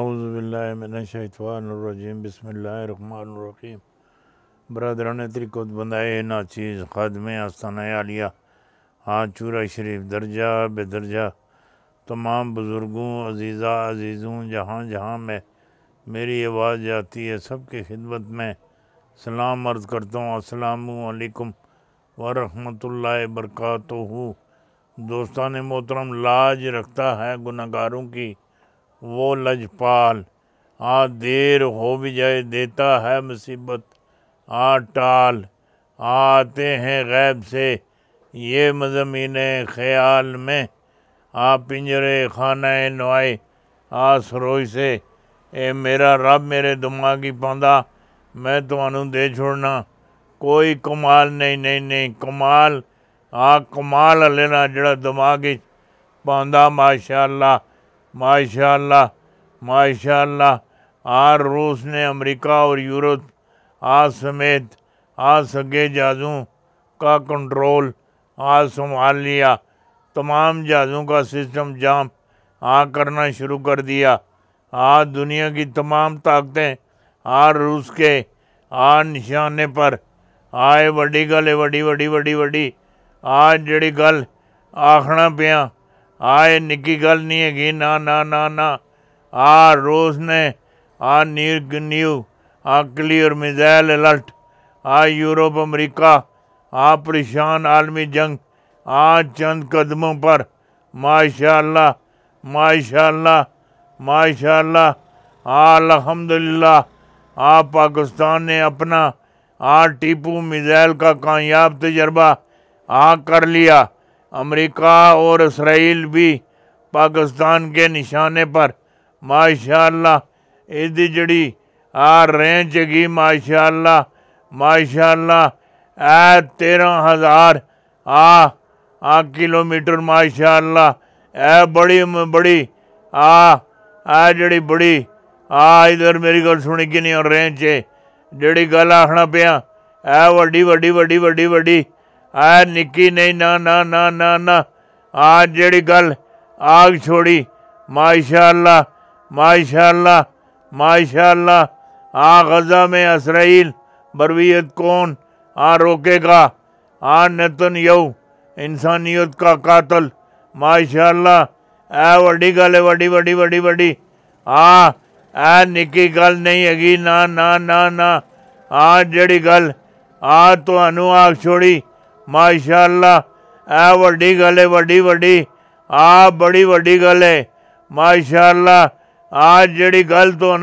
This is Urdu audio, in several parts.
اعوذ باللہ من الشیطان الرجیم بسم اللہ الرحمن الرحیم برادران نے قد بندائے ناچیز خادم آستانہ علیہ ہاں چورہ شریف درجہ بے درجہ تمام بزرگوں عزیزہ عزیزوں جہاں جہاں میں میری آواز جاتی ہے سب کی خدمت میں سلام عرض کرتا ہوں السلام علیکم ورحمۃ اللہ برکاتہ دوستان محترم لاج رکھتا ہے گناہ گاروں کی وہ لجپال آ دیر ہو بھی جائے دیتا ہے مصیبت آ ٹال آتے ہیں غیب سے یہ مضمین خیال میں آ پنجرے خانہ نوائے آ سروئی سے اے میرا رب میرے دماغی پاندہ میں تو دے چھوڑنا کوئی کمال نہیں نہیں نہیں کمال آ کمال لینا جڑا دماغ پاندہ ماشاء اللہ ماشاء اللہ ماشاء اللہ آر روس نے امریکہ اور یورپ آج سمیت آ سگے جہازوں کا کنٹرول آج سنبھال لیا تمام جہازوں کا سسٹم جام آ کرنا شروع کر دیا آج دنیا کی تمام طاقتیں آر روس کے آ نشانے پر آئے وڈی گل وڈی وڈی وڈی وڈی آج جڑی گل آخنا پیاں آئے نکی گل نہیں ہے کہ نا نہ آ روس نے آ نیو nuclear missile alert آ یورپ امریکہ آ پریشان عالمی جنگ آ چند قدموں پر ماشاء اللہ ماشاء اللہ ماشاء اللہ آ الحمد للہ آ پاکستان نے اپنا آ ٹیپو میزائل کا کامیاب تجربہ آ کر لیا امریکہ اور اسرائیل بھی پاکستان کے نشانے پر ماشاء اللہ یہ جڑی آ رینج گی ماشاء اللہ ماشاء اللہ اے تیرہ ہزار آ آ کلو میٹر ماشاء اللہ اے بڑی بڑی بڑی آ ادھر میری گل سنی نہیں رینج ہے جڑی گل آخنا پیا اے وڈی وڈی وڈی وڈی وڈی یہ نکی نہیں نا نا آج جڑی گل آگ چھوڑی ماشاء اللہ ماشاء اللہ ماشاء اللہ آ غزہ میں اسرائیل برویت کون آ روکے گا آ نتن یو انسانیت کا قاتل ماشاء اللہ اے وڈی گل ہے وڈی وڈی وڈی آ اے نکی گل نہیں ہے نا نا نا آ جڑی گل آ تو آگ چھوڑی ماشاء اللہ یہ ویڈی گل ہے بڑی وڈی آ بڑی وڈی ویڈیل ماشاء اللہ آج جڑی گل تو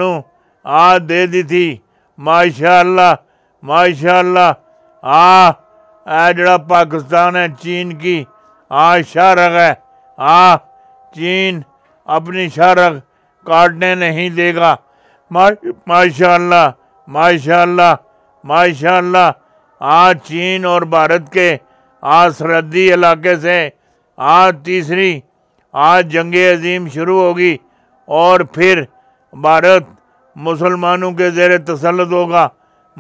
آ دے دی ماشاء اللہ ماشاء اللہ آ جڑا پاکستان ہے چین کی آ رخ ہے آ چین اپنی شارخ کاٹنے نہیں دے گا ما ماشاء اللہ ماشاء اللہ ماشاء اللہ آج چین اور بھارت کے آج سرحدی علاقے سے آج تیسری آج جنگ عظیم شروع ہوگی اور پھر بھارت مسلمانوں کے زیر تسلط ہوگا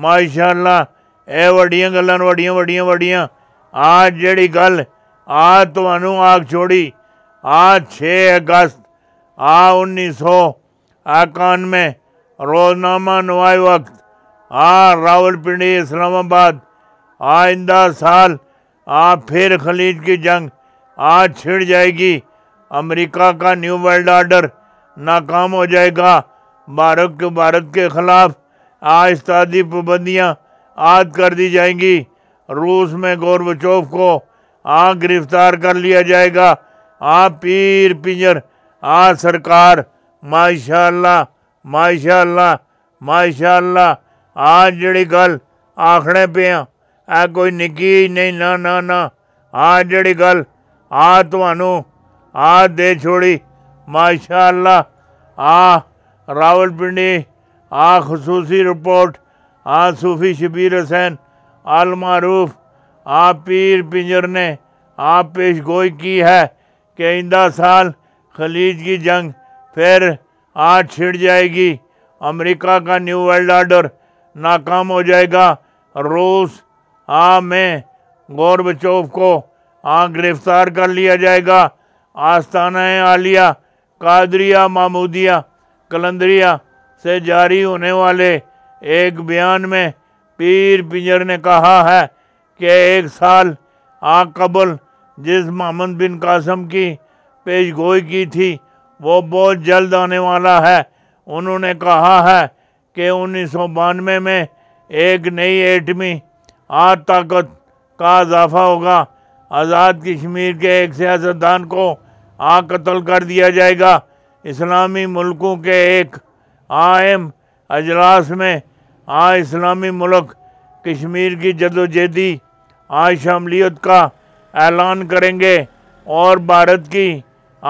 ماشاء اللہ اے وڈیاں گلان وڈیاں وڈیاں وڈیاں آج جڑی گل آج تو آگ چھوڑی آج چھ اگست آ انیس سو اکانوے روزنامہ نوائے وقت آ راول پنڈی اسلام آباد آئندہ سال آپ پھر خلیج کی جنگ آج چھڑ جائے گی امریکہ کا نیو ورلڈ آرڈر ناکام ہو جائے گا بھارت کے بھارت کے خلاف آہستی پابندیاں عاد کر دی جائیں گی روس میں غور کو آ گرفتار کر لیا جائے گا آ پیر پنجر آ سرکار ماشاء اللہ ماشاء اللہ ماشاء اللہ آج جڑی گل آخنے پہ آ آ کوئی نکھی ہی نہیں نہ نہ نہ آ جڑی گل آ تو آج دے چھوڑی ماشاء اللہ آ راول پنڈی آ خصوصی رپورٹ آ صوفی شبیر حسین المعروف آ پیر پنجر نے آپ پیش گوئی کی ہے کہ آئندہ سال خلیج کی جنگ پھر آج چھڑ جائے گی امریکہ کا نیو ورلڈ آرڈر ناکام ہو جائے گا روس ہاں میں غورب بچوف کو ہاں گرفتار کر لیا جائے گا آستانہ عالیہ قادریہ محمودیہ کلندریہ سے جاری ہونے والے ایک بیان میں پیر پنجر نے کہا ہے کہ ایک سال آ قبل جس محمد بن قاسم کی پیشگوئی کی تھی وہ بہت جلد آنے والا ہے انہوں نے کہا ہے کہ انیس سو بانوے میں ایک نئی ایٹمی آٹھ طاقت کا اضافہ ہوگا آزاد کشمیر کے ایک سیاستدان کو آ قتل کر دیا جائے گا اسلامی ملکوں کے ایک آئم اجلاس میں آ اسلامی ملک کشمیر کی جدوجہدی شاملیت کا اعلان کریں گے اور بھارت کی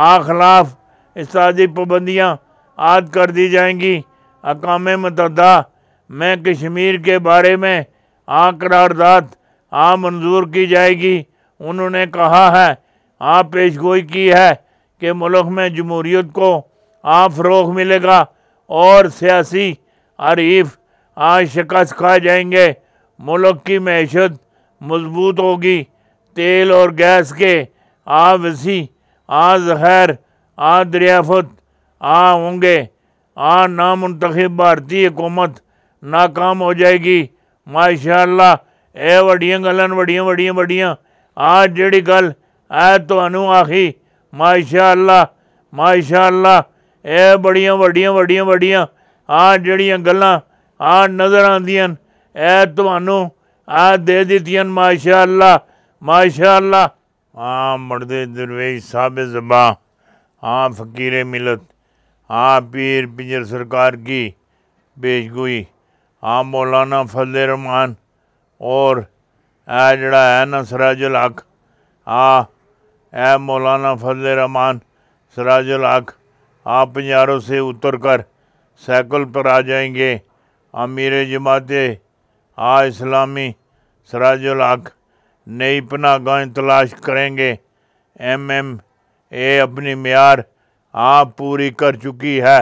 آ خلاف استادی پابندیاں عاد کر دی جائیں گی اقوام متحدہ میں کشمیر کے بارے میں آ قرارداد آ منظور کی جائے گی انہوں نے کہا ہے پیش پیشگوئی کی ہے کہ ملک میں جمہوریت کو آ فروغ ملے گا اور سیاسی عریف آ شکست کھا جائیں گے ملک کی معیشت مضبوط ہوگی تیل اور گیس کے وسیع آ ذخیر آ دریافت آ ہوں گے آ نامنتخب بھارتی حکومت ناکام ہو جائے گی ماشاءاللہ اے وڈیاں گلن وڈیاں وڈیاں وڈیاں آج جڑی گل اے تو انو آخی ماشاءاللہ ماشاءاللہ اے وڈیا وڈیاں وڈیاں وڈیاں آج جہیا گلن آج نظر آن اے تو انو آدی تاشاء اللہ ماشاءاللہ ماشاءاللہ ہاں مرد درویش صاحب زبا ہاں فقیر ملت ہاں پیر پجر سرکار کی گوئی ہاں مولانا فضل رحمان اور اے جڑا ہے نا سراج الحق ہاں اے مولانا فضل رحمان سراج الق آ پنجاروں سے اتر کر سائیکل پر آ جائیں گے امیر جماعت آ اسلامی سراج العق نئی پناہ گوئیں تلاش کریں گے ایم ایم اے اپنی معیار آ پوری کر چکی ہے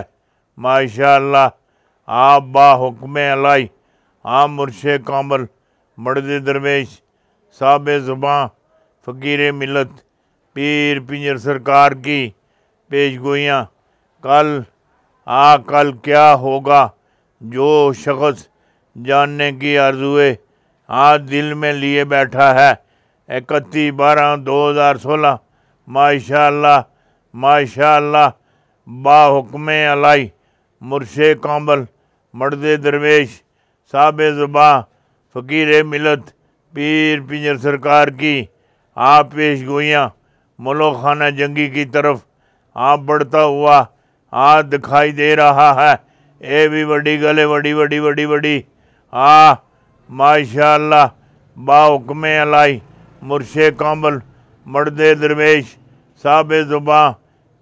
ماشاء اللہ آپ با حکم علائی عام مرشے کامل مرد درویش صاب زباں فقیر ملت پیر پنجر سرکار کی پیشگوئیاں کل آ کل کیا ہوگا جو شخص جاننے کی عرض آج دل میں لیے بیٹھا ہے اکتیس بارہ دو ہزار سولہ ماشاء اللہ ماشاء اللہ با حکم علائی مرشے کامل مرد درویش صاب زباں فقیر ملت پیر پنجر سرکار کی آپ پیش گوئیاں ملو خانہ جنگی کی طرف آپ بڑھتا ہوا آ دکھائی دے رہا ہے اے بھی بڑی گلے بڑی بڑی بڑی بڑی آ ہاں، ماشاء اللہ با حکم علائی مرشے کامل مرد درویش صاب زباں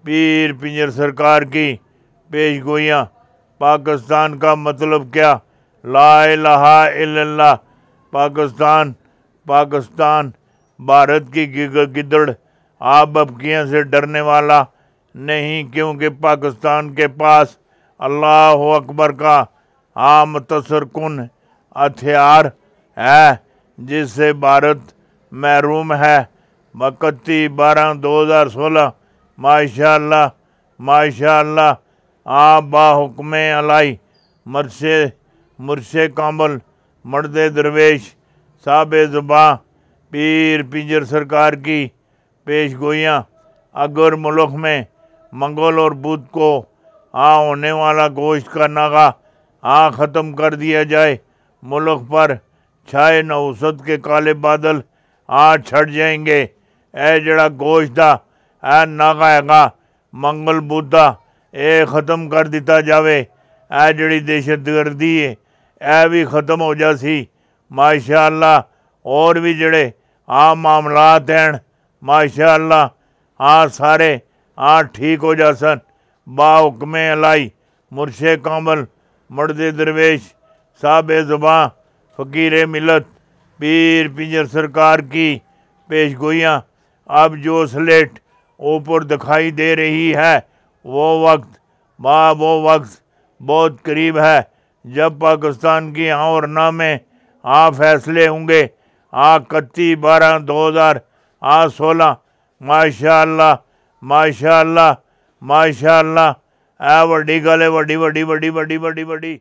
پیر پنجر سرکار کی پیش گوئیاں پاکستان کا مطلب کیا لا الہ الا اللہ پاکستان پاکستان بھارت کی گدڑ آب ابکیاں سے ڈرنے والا نہیں کیونکہ پاکستان کے پاس اللہ اکبر کا عام تصرکن ہتھیار ہے جس سے بھارت محروم ہے بکتی بارہ دو ہزار سولہ ماشاء اللہ ماشاء اللہ آپ با حکم علائی مرشے مرشے کامل مرد درویش صاحب زباں پیر پنجر سرکار کی پیش گوئیاں اگر ملک میں منگل اور بدھ کو آ ہونے والا گوشت کا ناگا آ ختم کر دیا جائے ملک پر چھائے نوسط کے کالے بادل آ چھٹ جائیں گے اے جڑا گوشت دا اے ناگا ہے گا منگل بدھا ختم کر دیا جائے یہ جہی دہشت گردی ہے یہ بھی ختم ہو جا سی ماشاء اللہ اور بھی جڑے آم معاملات ہیں ماشاء اللہ آ سارے آ ٹھیک ہو جا سن با حکم الائی مرشے کامل مرد درویش صاحب زباں فقیر ملت پیر پجر سرکار کی پیشگوئی اب جو سلیٹ اوپر دکھائی دے رہی ہے وہ وقت با وہ وقت بہت قریب ہے جب پاکستان کی اور نہ میں آ فیصلے ہوں گے آ کتی بارہ دو ہزار آ سولہ ماشاء اللہ ماشاء اللہ ماشاء اللہ اے وڈی گل ہے وڈی وڈی وڈی وڈی وڈی وڈی